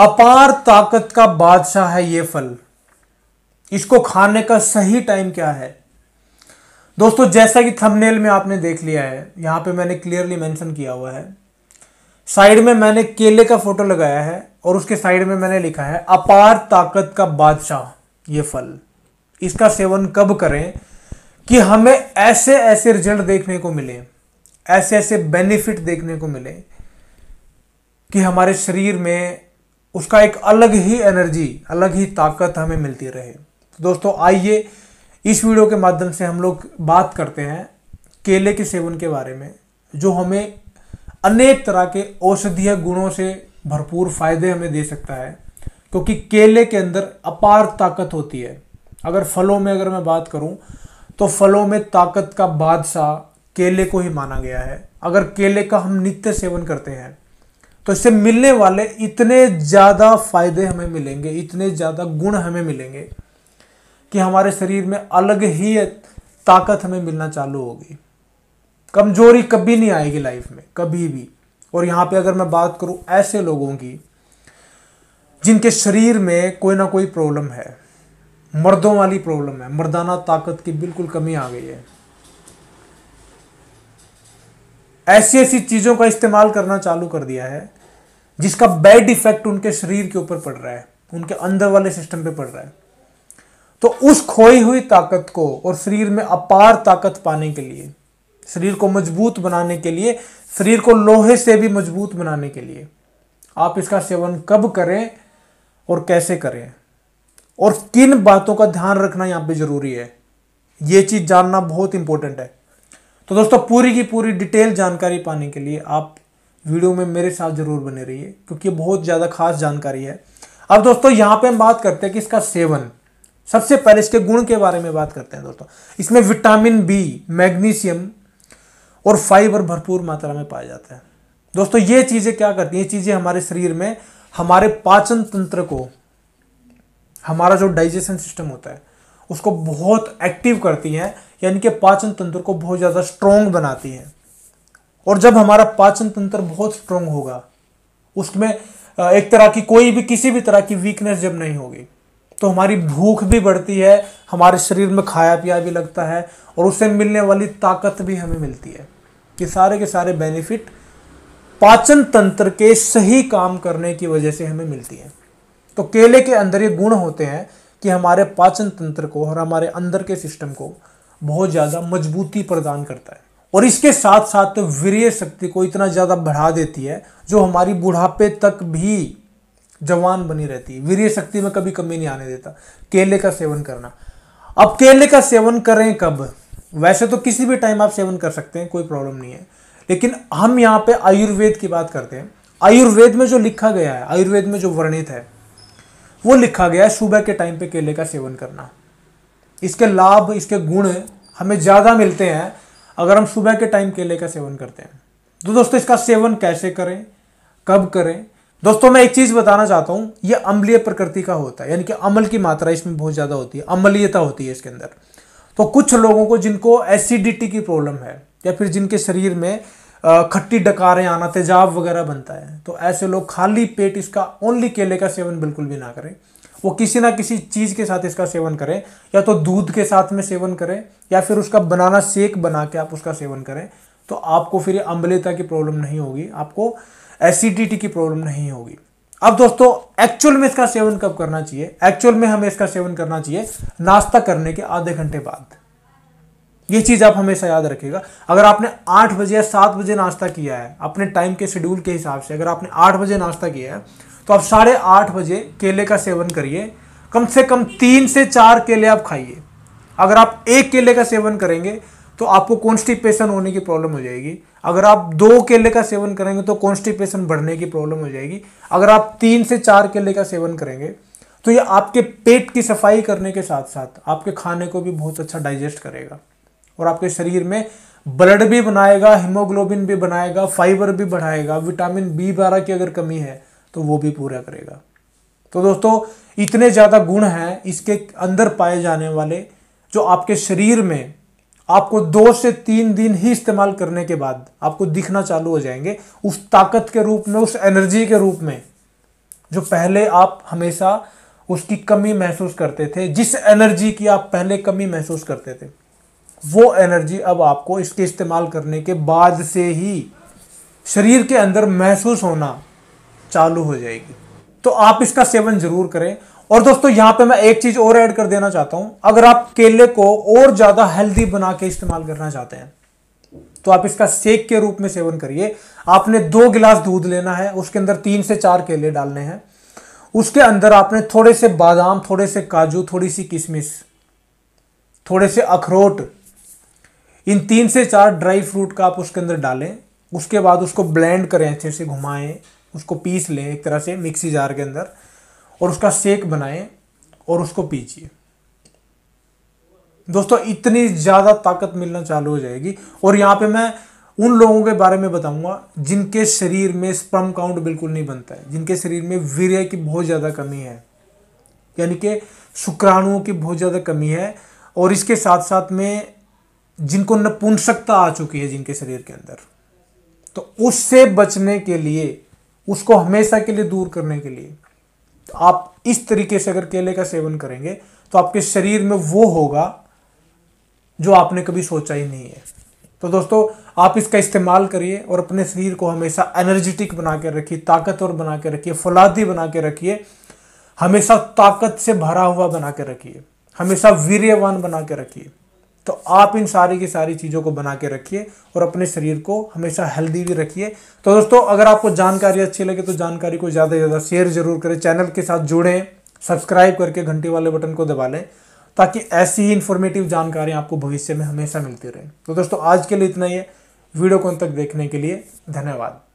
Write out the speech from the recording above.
अपार ताकत का बादशाह है ये फल इसको खाने का सही टाइम क्या है दोस्तों जैसा कि थंबनेल में आपने देख लिया है यहां पे मैंने क्लियरली मेंशन किया हुआ है साइड में मैंने केले का फोटो लगाया है और उसके साइड में मैंने लिखा है अपार ताकत का बादशाह ये फल इसका सेवन कब करें कि हमें ऐसे ऐसे रिजल्ट देखने को मिले ऐसे ऐसे बेनिफिट देखने को मिले कि हमारे शरीर में उसका एक अलग ही एनर्जी अलग ही ताकत हमें मिलती रहे तो दोस्तों आइए इस वीडियो के माध्यम से हम लोग बात करते हैं केले के सेवन के बारे में जो हमें अनेक तरह के औषधीय गुणों से भरपूर फायदे हमें दे सकता है क्योंकि केले के अंदर अपार ताकत होती है अगर फलों में अगर मैं बात करूं तो फलों में ताकत का बादशाह केले को ही माना गया है अगर केले का हम नित्य सेवन करते हैं तो इससे मिलने वाले इतने ज़्यादा फायदे हमें मिलेंगे इतने ज़्यादा गुण हमें मिलेंगे कि हमारे शरीर में अलग ही ताकत हमें मिलना चालू होगी कमजोरी कभी नहीं आएगी लाइफ में कभी भी और यहाँ पे अगर मैं बात करूँ ऐसे लोगों की जिनके शरीर में कोई ना कोई प्रॉब्लम है मर्दों वाली प्रॉब्लम है मर्दाना ताकत की बिल्कुल कमी आ गई है ऐसी ऐसी चीज़ों का इस्तेमाल करना चालू कर दिया है जिसका बैड इफेक्ट उनके शरीर के ऊपर पड़ रहा है उनके अंदर वाले सिस्टम पे पड़ रहा है तो उस खोई हुई ताकत को और शरीर में अपार ताकत पाने के लिए शरीर को मजबूत बनाने के लिए शरीर को लोहे से भी मजबूत बनाने के लिए आप इसका सेवन कब करें और कैसे करें और किन बातों का ध्यान रखना यहां पे ज़रूरी है यह चीज़ जानना बहुत इंपॉर्टेंट है तो दोस्तों पूरी की पूरी डिटेल जानकारी पाने के लिए आप वीडियो में मेरे साथ ज़रूर बने रहिए क्योंकि बहुत ज़्यादा खास जानकारी है अब दोस्तों यहाँ पे हम बात करते हैं कि इसका सेवन सबसे पहले इसके गुण के बारे में बात करते हैं दोस्तों इसमें विटामिन बी मैग्नीशियम और फाइबर भरपूर मात्रा में पाया जाता है दोस्तों ये चीज़ें क्या करती हैं ये चीज़ें हमारे शरीर में हमारे पाचन तंत्र को हमारा जो डाइजेशन सिस्टम होता है उसको बहुत एक्टिव करती हैं यानी कि पाचन तंत्र को बहुत ज़्यादा स्ट्रोंग बनाती हैं और जब हमारा पाचन तंत्र बहुत स्ट्रोंग होगा उसमें एक तरह की कोई भी किसी भी तरह की वीकनेस जब नहीं होगी तो हमारी भूख भी बढ़ती है हमारे शरीर में खाया पिया भी लगता है और उससे मिलने वाली ताकत भी हमें मिलती है ये सारे के सारे बेनिफिट पाचन तंत्र के सही काम करने की वजह से हमें मिलती है तो केले के अंदर ये गुण होते हैं कि हमारे पाचन तंत्र को और हमारे अंदर के सिस्टम को बहुत ज़्यादा मजबूती प्रदान करता है और इसके साथ साथ वीरय शक्ति को इतना ज़्यादा बढ़ा देती है जो हमारी बुढ़ापे तक भी जवान बनी रहती है वीर्य शक्ति में कभी कमी नहीं आने देता केले का सेवन करना अब केले का सेवन करें कब वैसे तो किसी भी टाइम आप सेवन कर सकते हैं कोई प्रॉब्लम नहीं है लेकिन हम यहाँ पे आयुर्वेद की बात करते हैं आयुर्वेद में जो लिखा गया है आयुर्वेद में जो वर्णित है वो लिखा गया है सुबह के टाइम पे केले का सेवन करना इसके लाभ इसके गुण हमें ज़्यादा मिलते हैं अगर हम सुबह के टाइम केले का सेवन करते हैं तो दोस्तों इसका सेवन कैसे करें कब करें दोस्तों मैं एक चीज़ बताना चाहता हूँ ये अम्लीय प्रकृति का होता है यानी कि अमल की मात्रा इसमें बहुत ज़्यादा होती है अम्लीयता होती है इसके अंदर तो कुछ लोगों को जिनको एसिडिटी की प्रॉब्लम है या फिर जिनके शरीर में खट्टी डकारें आना तेजाब वगैरह बनता है तो ऐसे लोग खाली पेट इसका ओनली केले का सेवन बिल्कुल भी ना करें वो किसी ना किसी चीज़ के साथ इसका सेवन करें या तो दूध के साथ में सेवन करें या फिर उसका बनाना शेक बना के आप उसका सेवन करें तो आपको फिर अम्बलेता की प्रॉब्लम नहीं होगी आपको एसिडिटी की प्रॉब्लम नहीं होगी अब दोस्तों एक्चुअल में इसका सेवन कब करना चाहिए एक्चुअल में हमें इसका सेवन करना चाहिए नाश्ता करने के आधे घंटे बाद ये चीज़ आप हमेशा याद रखिएगा अगर आपने आठ बजे या सात बजे नाश्ता किया है अपने टाइम के शेड्यूल के हिसाब से अगर आपने आठ बजे नाश्ता किया है तो आप साढ़े आठ बजे केले का सेवन करिए कम से कम तीन से चार केले आप खाइए अगर आप एक केले का सेवन करेंगे तो आपको कॉन्स्टिपेशन होने की प्रॉब्लम हो जाएगी अगर आप दो केले का सेवन करेंगे तो कॉन्स्टिपेशन बढ़ने की प्रॉब्लम हो जाएगी अगर आप तीन से चार केले का सेवन करेंगे तो ये आपके पेट की सफाई करने के साथ साथ आपके खाने को भी बहुत अच्छा डाइजेस्ट करेगा और आपके शरीर में ब्लड भी बनाएगा हीमोग्लोबिन भी बनाएगा फाइबर भी बढ़ाएगा विटामिन बी बारह की अगर कमी है तो वो भी पूरा करेगा तो दोस्तों इतने ज़्यादा गुण हैं इसके अंदर पाए जाने वाले जो आपके शरीर में आपको दो से तीन दिन ही इस्तेमाल करने के बाद आपको दिखना चालू हो जाएंगे उस ताकत के रूप में उस एनर्जी के रूप में जो पहले आप हमेशा उसकी कमी महसूस करते थे जिस एनर्जी की आप पहले कमी महसूस करते थे वो एनर्जी अब आपको इसके इस्तेमाल करने के बाद से ही शरीर के अंदर महसूस होना चालू हो जाएगी तो आप इसका सेवन जरूर करें और दोस्तों यहां पे मैं एक चीज़ और ऐड कर देना चाहता हूं अगर आप केले को और ज़्यादा हेल्दी बना के इस्तेमाल करना चाहते हैं तो आप इसका सेक के रूप में सेवन करिए आपने दो गिलास दूध लेना है उसके अंदर तीन से चार केले डालने हैं उसके अंदर आपने थोड़े से बादाम थोड़े से काजू थोड़ी सी किशमिश थोड़े से अखरोट इन तीन से चार ड्राई फ्रूट का आप उसके अंदर डालें उसके बाद उसको ब्लेंड करें अच्छे से घुमाएं उसको पीस लें एक तरह से मिक्सी जार के अंदर और उसका शेक बनाएं और उसको पीजिए दोस्तों इतनी ज़्यादा ताकत मिलना चालू हो जाएगी और यहाँ पे मैं उन लोगों के बारे में बताऊंगा जिनके शरीर में स्पर्म काउंट बिल्कुल नहीं बनता है जिनके शरीर में वीर्य की बहुत ज़्यादा कमी है यानी कि शुक्राणुओं की बहुत ज़्यादा कमी है और इसके साथ साथ में जिनको नपुंसकता आ चुकी है जिनके शरीर के अंदर तो उससे बचने के लिए उसको हमेशा के लिए दूर करने के लिए तो आप इस तरीके से अगर केले का सेवन करेंगे तो आपके शरीर में वो होगा जो आपने कभी सोचा ही नहीं है तो दोस्तों आप इसका इस्तेमाल करिए और अपने शरीर को हमेशा एनर्जेटिक बना के रखिए ताकतवर बना के रखिए फुलादी बना के रखिए हमेशा ताकत से भरा हुआ बना के रखिए हमेशा वीर्यवान बना के रखिए तो आप इन सारी की सारी चीज़ों को बना के रखिए और अपने शरीर को हमेशा हेल्दी भी रखिए तो दोस्तों अगर आपको जानकारी अच्छी लगे तो जानकारी को ज़्यादा से ज़्यादा शेयर जरूर करें चैनल के साथ जुड़ें सब्सक्राइब करके घंटी वाले बटन को दबा लें ताकि ऐसी ही इन्फॉर्मेटिव जानकारी आपको भविष्य में हमेशा मिलती रहे तो दोस्तों आज के लिए इतना ही है वीडियो को अंत तक देखने के लिए धन्यवाद